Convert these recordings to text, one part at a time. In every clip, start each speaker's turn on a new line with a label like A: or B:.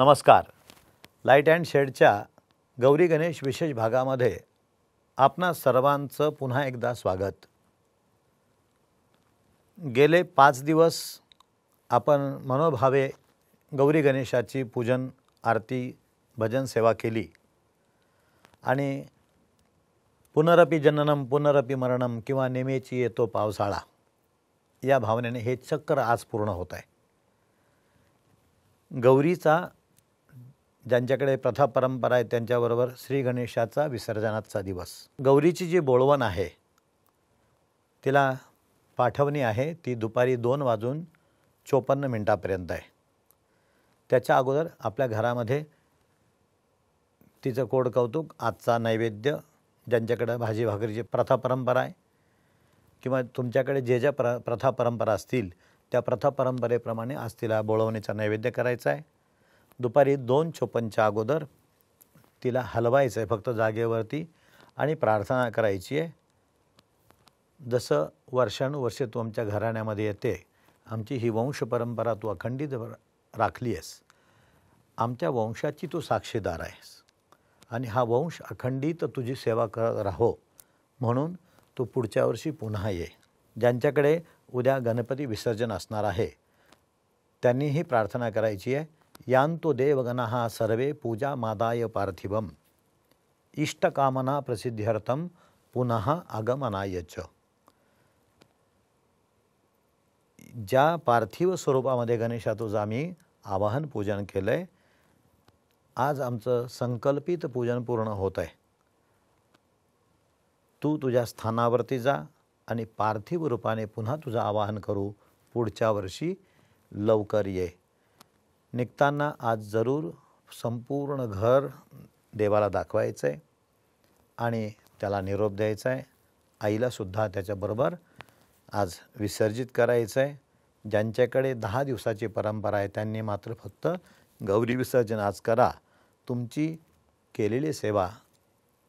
A: नमस्कार light and शेडच्या गौरी गणेश विशेष भागामध्ये आपणा सर्वांचं पुन्हा एकदा स्वागत गेले पाच दिवस आपण मनोभावे गौरी गणेशाची पूजन आरती भजन सेवा केली आणि पुनरपी जननम पुनरपी मरणम किंवा नेमेची येतो पावसाळा या भावनेने हे चक्र आज पूर्ण होत आहे गौरीचा ज्यांच्याकडे प्रथा परंपरा आहे त्यांच्याबरोबर श्री गणेशाचा विसर्जनाचा दिवस गौरीची जी बोळवण आहे तिला पाठवणी आहे ती दुपारी दोन वाजून चोपन्न मिनटापर्यंत आहे त्याच्या अगोदर आपल्या घरामध्ये तिचं कोड कौतुक आजचा नैवेद्य ज्यांच्याकडं भाजी भाकरीची प्रथा परंपरा आहे किंवा तुमच्याकडे जे ज्या प्र प्रथा परंपरा असतील त्या प्रथा परंपरेप्रमाणे आज तिला बोळवणीचा नैवेद्य करायचा आहे दुपारी दोन छोपनच्या अगोदर तिला हलवायचं आहे फक्त जागेवरती आणि प्रार्थना करायची आहे जसं वर्षानुवर्षे तू आमच्या घराण्यामध्ये येते आमची ही वंश परंपरा तू अखंडित राखली आहेस आमच्या वंशाची तू साक्षीदार आहेस आणि हा वंश अखंडित तुझी सेवा करत राहो म्हणून तू पुढच्या वर्षी पुन्हा ये ज्यांच्याकडे उद्या गणपती विसर्जन असणार आहे त्यांनीही प्रार्थना करायची आहे देवगण हा सर्वे पूजा मादाय ಪಾರ್ಥಿವಂ इष्टकामना प्रसिद्धार्थं पुनः आगमनायच ज्या पार्थिव स्वरूपामध्ये गणेशातूचं आम्ही आवाहन पूजन केलं आहे आज आमचं संकल्पित पूजन पूर्ण होत आहे तू तुझ्या स्थानावरती जा आणि पार्थिव रूपाने पुन्हा तुझं आवाहन करू पुढच्या वर्षी लवकर ये निघताना आज जरूर संपूर्ण घर देवाला दाखवायचं आहे आणि त्याला निरोप द्यायचा आहे आईलासुद्धा त्याच्याबरोबर आज विसर्जित करायचं आहे ज्यांच्याकडे दहा दिवसाची परंपरा आहे त्यांनी मात्र फक्त गौरी विसर्जन आज करा तुमची केलेली सेवा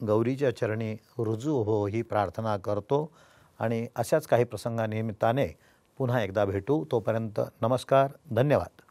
A: गौरीच्या चरणी रुजू हो ही प्रार्थना करतो आणि अशाच काही प्रसंगानिमित्ताने पुन्हा एकदा भेटू तोपर्यंत नमस्कार धन्यवाद